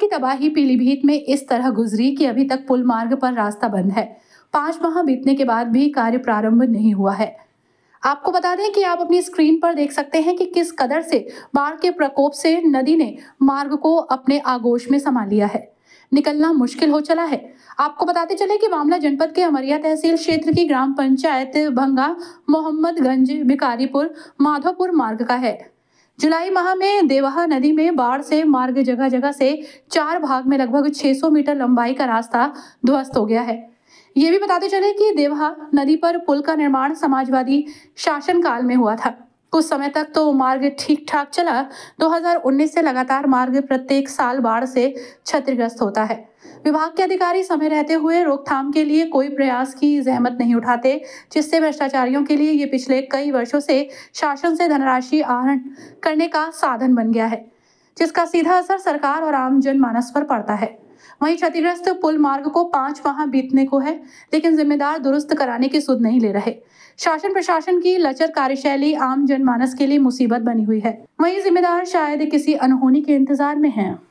की तबाही पीलीभीत में इस तरह गुजरी कि अभी तक पुल मार्ग पर रास्ता बंद है पांच माह बीतने के बाद भी कार्य प्रारंभ नहीं हुआ है आपको बता दें कि आप अपनी स्क्रीन पर देख सकते हैं कि किस कदर से बाढ़ के प्रकोप से नदी ने मार्ग को अपने आगोश में समा लिया है निकलना मुश्किल हो चला है आपको बताते चले कि मामला जनपद के अमरिया तहसील क्षेत्र की ग्राम पंचायत भंगा मोहम्मदगंज भिकारीपुर माधोपुर मार्ग का है जुलाई माह में देवाहा नदी में बाढ़ से मार्ग जगह जगह से चार भाग में लगभग 600 मीटर लंबाई का रास्ता ध्वस्त हो गया है ये भी बताते चले कि देवहा नदी पर पुल का निर्माण समाजवादी शासन काल में हुआ था कुछ समय तक तो मार्ग ठीक ठाक चला 2019 से लगातार मार्ग प्रत्येक साल बाढ़ से क्षतिग्रस्त होता है विभाग के अधिकारी समय रहते हुए रोकथाम के लिए कोई प्रयास की जहमत नहीं उठाते जिससे भ्रष्टाचारियों के लिए ये पिछले कई वर्षों से शासन से धनराशि आहरण करने का साधन बन गया है जिसका सीधा असर सरकार और आम जन मानस पर पड़ता है वहीं क्षतिग्रस्त पुल मार्ग को पांच माह बीतने को है लेकिन जिम्मेदार दुरुस्त कराने की सुध नहीं ले रहे शासन प्रशासन की लचर कार्यशैली आम जनमानस के लिए मुसीबत बनी हुई है वहीं जिम्मेदार शायद किसी अनहोनी के इंतजार में है